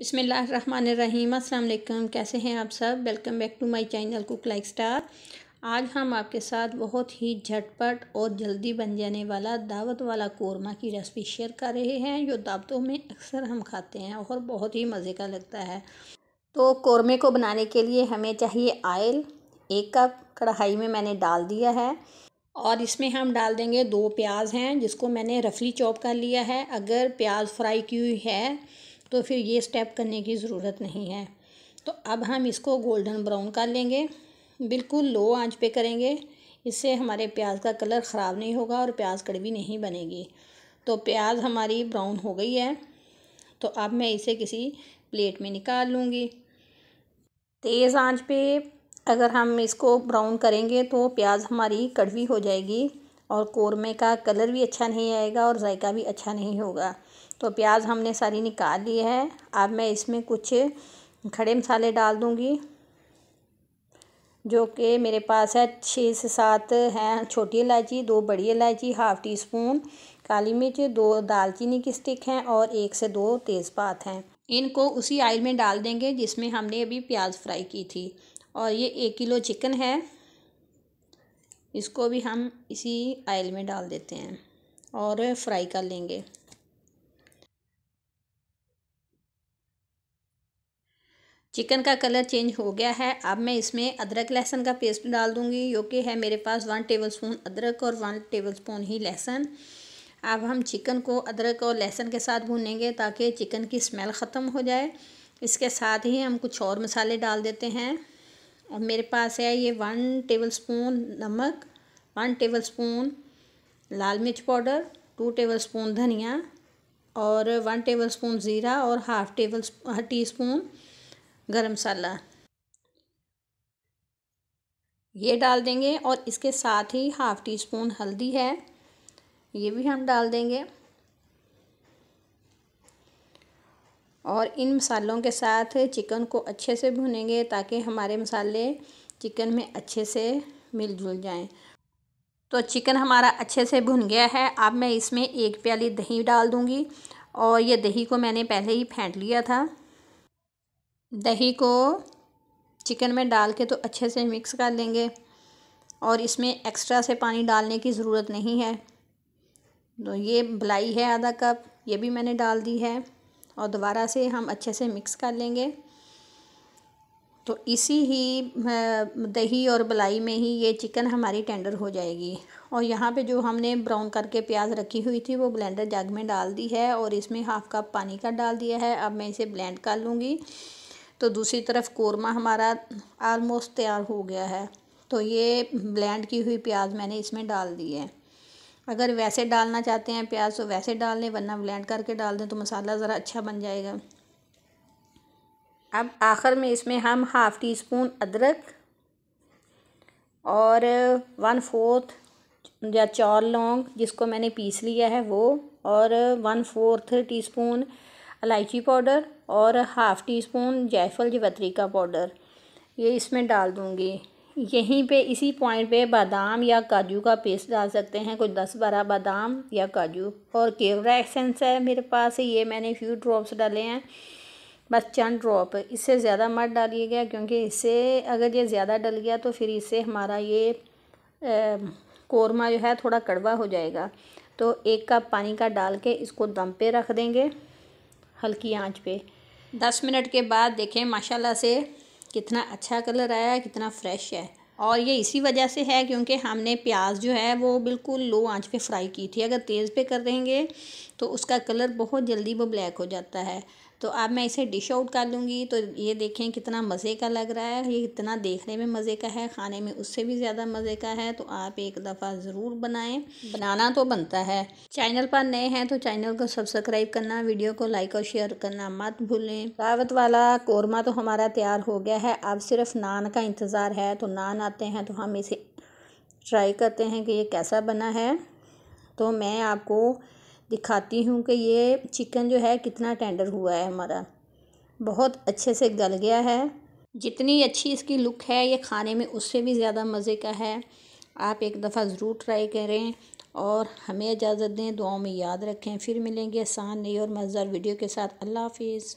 बसमिल अस्सलाम वालेकुम कैसे हैं आप सब welcome back to my channel cook like star आज हम आपके साथ बहुत ही झटपट और जल्दी बन जाने वाला दावत वाला कोरमा की रेसिपी शेयर कर रहे हैं जो दावतों में अक्सर हम खाते हैं और बहुत ही मज़े का लगता है तो कोरमे को बनाने के लिए हमें चाहिए आयल एक कप कढ़ाई में मैंने डाल दिया है और इसमें हम डाल देंगे दो प्याज हैं जिसको मैंने रफली चॉप कर लिया है अगर प्याज फ्राई की हुई है तो फिर ये स्टेप करने की ज़रूरत नहीं है तो अब हम इसको गोल्डन ब्राउन कर लेंगे बिल्कुल लो आंच पे करेंगे इससे हमारे प्याज का कलर ख़राब नहीं होगा और प्याज कड़वी नहीं बनेगी तो प्याज हमारी ब्राउन हो गई है तो अब मैं इसे किसी प्लेट में निकाल लूँगी तेज़ आंच पे अगर हम इसको ब्राउन करेंगे तो प्याज हमारी कड़वी हो जाएगी और कौरमे का कलर भी अच्छा नहीं आएगा और जायका भी अच्छा नहीं होगा तो प्याज हमने सारी निकाल ली है अब मैं इसमें कुछ खड़े मसाले डाल दूँगी जो कि मेरे पास है छः से सात हैं छोटी इलायची दो बड़ी इलायची हाफ़ टी स्पून काली मिर्च दो दालचीनी की स्टिक हैं और एक से दो तेज़पात हैं इनको उसी आयल में डाल देंगे जिसमें हमने अभी प्याज फ्राई की थी और ये एक किलो चिकन है इसको भी हम इसी आयल में डाल देते हैं और फ्राई कर लेंगे चिकन का कलर चेंज हो गया है अब मैं इसमें अदरक लहसुन का पेस्ट डाल दूँगी जो कि है मेरे पास वन टेबल स्पून अदरक और वन टेबल स्पून ही लहसुन अब हम चिकन को अदरक और लहसुन के साथ भूनेंगे ताकि चिकन की स्मेल ख़त्म हो जाए इसके साथ ही हम कुछ और मसाले डाल देते हैं और मेरे पास है ये वन टेबल स्पून नमक वन टेबल स्पून लाल मिर्च पाउडर टू टेबल स्पून धनिया और वन टेबल स्पून ज़ीरा और हाफ टेबल टी स्पून गर्म मसाला ये डाल देंगे और इसके साथ ही हाफ़ टी स्पून हल्दी है ये भी हम डाल देंगे और इन मसालों के साथ चिकन को अच्छे से भुनेंगे ताकि हमारे मसाले चिकन में अच्छे से मिलजुल जाएं तो चिकन हमारा अच्छे से भुन गया है अब मैं इसमें एक प्याली दही डाल दूँगी और ये दही को मैंने पहले ही फेंट लिया था दही को चिकन में डाल के तो अच्छे से मिक्स कर लेंगे और इसमें एक्स्ट्रा से पानी डालने की ज़रूरत नहीं है तो ये बलाई है आधा कप ये भी मैंने डाल दी है और दोबारा से हम अच्छे से मिक्स कर लेंगे तो इसी ही दही और बलाई में ही ये चिकन हमारी टेंडर हो जाएगी और यहाँ पे जो हमने ब्राउन करके प्याज रखी हुई थी वो ब्लेंडर जग में डाल दी है और इसमें हाफ़ कप पानी का डाल दिया है अब मैं इसे ब्लेंड कर लूँगी तो दूसरी तरफ कोरमा हमारा आलमोस्ट तैयार हो गया है तो ये ब्लेंड की हुई प्याज मैंने इसमें डाल दी है अगर वैसे डालना चाहते हैं प्याज तो वैसे डाल लें वरना ब्लेंड करके डाल दें तो मसाला ज़रा अच्छा बन जाएगा अब आखिर में इसमें हम हाफ़ टी स्पून अदरक और वन फोर्थ या चार लौंग जिसको मैंने पीस लिया है वो और वन फोर्थ टी स्पून इलायची पाउडर और हाफ़ टी स्पून जायफल जवतरी का पाउडर ये इसमें डाल दूँगी यहीं पे इसी पॉइंट पे बादाम या काजू का पेस्ट डाल सकते हैं कुछ दस बारह बादाम या काजू और केवरा एक्सेंस है मेरे पास ये मैंने फ्यू ड्रॉप्स डाले हैं बस चंद ड्रॉप इससे ज़्यादा मत डालिएगा क्योंकि इससे अगर ये ज़्यादा डल गया तो फिर इससे हमारा ये कौरमा जो है थोड़ा कड़वा हो जाएगा तो एक कप पानी का डाल के इसको दम पे रख देंगे हल्की आंच पे दस मिनट के बाद देखें माशाल्लाह से कितना अच्छा कलर आया है कितना फ्रेश है और ये इसी वजह से है क्योंकि हमने प्याज जो है वो बिल्कुल लो आंच पे फ्राई की थी अगर तेज़ पे कर देंगे तो उसका कलर बहुत जल्दी वो ब्लैक हो जाता है तो अब मैं इसे डिश आउट कर लूँगी तो ये देखें कितना मज़े का लग रहा है ये इतना देखने में मज़े का है खाने में उससे भी ज़्यादा मज़े का है तो आप एक दफ़ा ज़रूर बनाएं बनाना तो बनता है चैनल पर नए हैं तो चैनल को सब्सक्राइब करना वीडियो को लाइक और शेयर करना मत भूलें दावत वाला कौरमा तो हमारा तैयार हो गया है अब सिर्फ नान का इंतज़ार है तो नान बनाते हैं तो हम इसे ट्राई करते हैं कि ये कैसा बना है तो मैं आपको दिखाती हूँ कि ये चिकन जो है कितना टेंडर हुआ है हमारा बहुत अच्छे से गल गया है जितनी अच्छी इसकी लुक है ये खाने में उससे भी ज़्यादा मज़े का है आप एक दफ़ा ज़रूर ट्राई करें और हमें इजाज़त दें दुआओं में याद रखें फिर मिलेंगे आसान नई और मज़ेदार वीडियो के साथ अल्लाह हाफिज़